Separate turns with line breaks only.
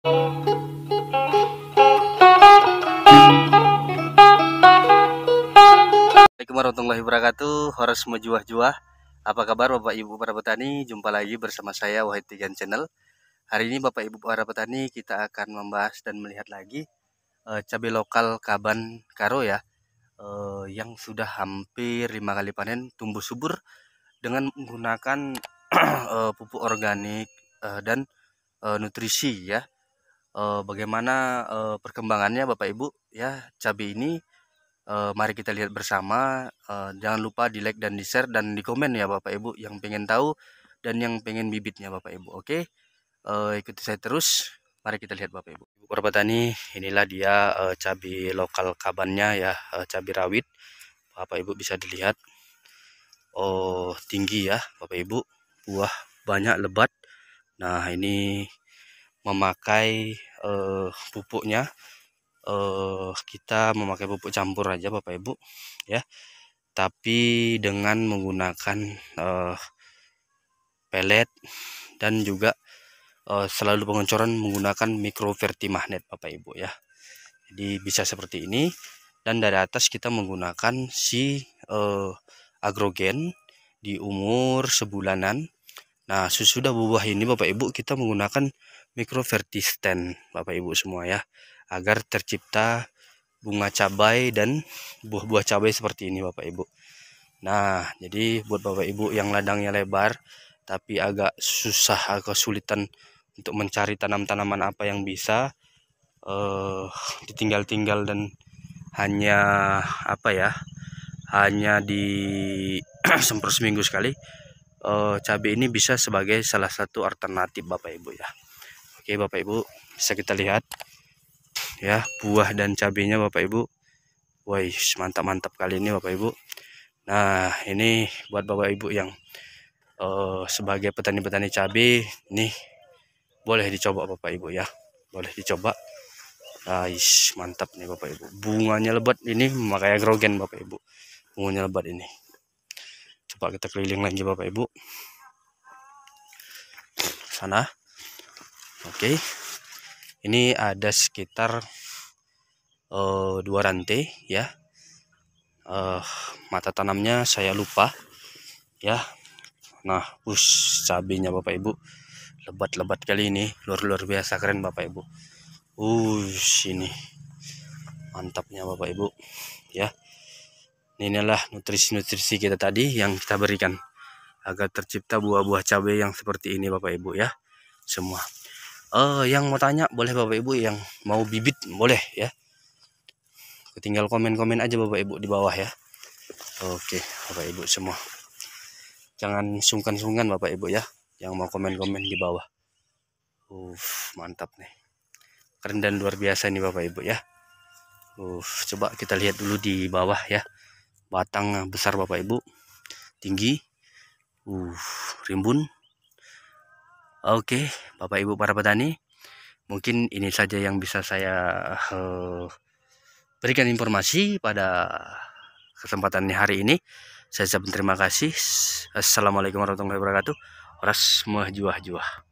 Assalamualaikum warahmatullahi wabarakatuh Horas mejuah-juah Apa kabar Bapak Ibu para petani Jumpa lagi bersama saya Wahid Tijan Channel Hari ini Bapak Ibu para petani Kita akan membahas dan melihat lagi e, Cabai lokal kaban karo ya e, Yang sudah hampir 5 kali panen Tumbuh subur Dengan menggunakan e, pupuk organik e, Dan uh, nutrisi ya uh, bagaimana uh, perkembangannya Bapak Ibu ya cabai ini uh, mari kita lihat bersama uh, jangan lupa di like dan di share dan di komen ya Bapak Ibu yang pengen tahu dan yang pengen bibitnya Bapak Ibu oke okay? uh, ikuti saya terus mari kita lihat Bapak Ibu Ibu petani inilah dia uh, cabai lokal kabannya ya uh, cabai rawit Bapak Ibu bisa dilihat oh tinggi ya Bapak Ibu buah banyak lebat nah ini memakai uh, pupuknya uh, kita memakai pupuk campur aja Bapak Ibu ya tapi dengan menggunakan uh, pelet dan juga uh, selalu pengencoran menggunakan mikroverti magnet Bapak Ibu ya jadi bisa seperti ini dan dari atas kita menggunakan si uh, agrogen di umur sebulanan Nah, sesudah buah ini Bapak Ibu kita menggunakan mikrovertisten Bapak Ibu semua ya agar tercipta bunga cabai dan buah-buah cabai seperti ini Bapak Ibu. Nah, jadi buat Bapak Ibu yang ladangnya lebar tapi agak susah agak kesulitan untuk mencari tanam-tanaman apa yang bisa eh ditinggal-tinggal dan hanya apa ya? hanya di semprot seminggu sekali uh, cabai ini bisa sebagai salah satu alternatif Bapak Ibu ya. Oke Bapak Ibu bisa kita lihat ya buah dan cabainya Bapak Ibu. woi mantap-mantap kali ini Bapak Ibu. Nah ini buat Bapak Ibu yang uh, sebagai petani-petani cabai nih boleh dicoba Bapak Ibu ya. Boleh dicoba. Ais, mantap nih Bapak Ibu. Bunganya lebat ini makanya grogen Bapak Ibu. Bunganya lebat ini coba kita keliling lagi Bapak Ibu. Sana. Oke. Ini ada sekitar uh, dua rantai ya. Uh, mata tanamnya saya lupa ya. Nah, us cabenya Bapak Ibu. Lebat-lebat kali ini, luar-luar biasa keren Bapak Ibu. Us ini. Mantapnya Bapak Ibu ya. Nah, inilah nutrisi-nutrisi kita tadi yang kita berikan agar tercipta buah-buah cabai yang seperti ini Bapak Ibu ya semua uh, yang mau tanya boleh Bapak Ibu yang mau bibit boleh ya tinggal komen-komen aja Bapak Ibu di bawah ya Oke Bapak Ibu semua jangan sungkan-sungkan Bapak Ibu ya yang mau komen-komen di bawah uh, mantap nih keren dan luar biasa nih Bapak Ibu ya uh, coba kita lihat dulu di bawah ya batang eh, besar Bapak Ibu tinggi uh rimbun Oke okay, Bapak Ibu para petani mungkin ini saja yang bisa saya uh, berikan informasi pada kesempatan hari ini saya ucapkan terima kasih Assalamualaikum warahmatullahi wabarakatuh Ras juah juah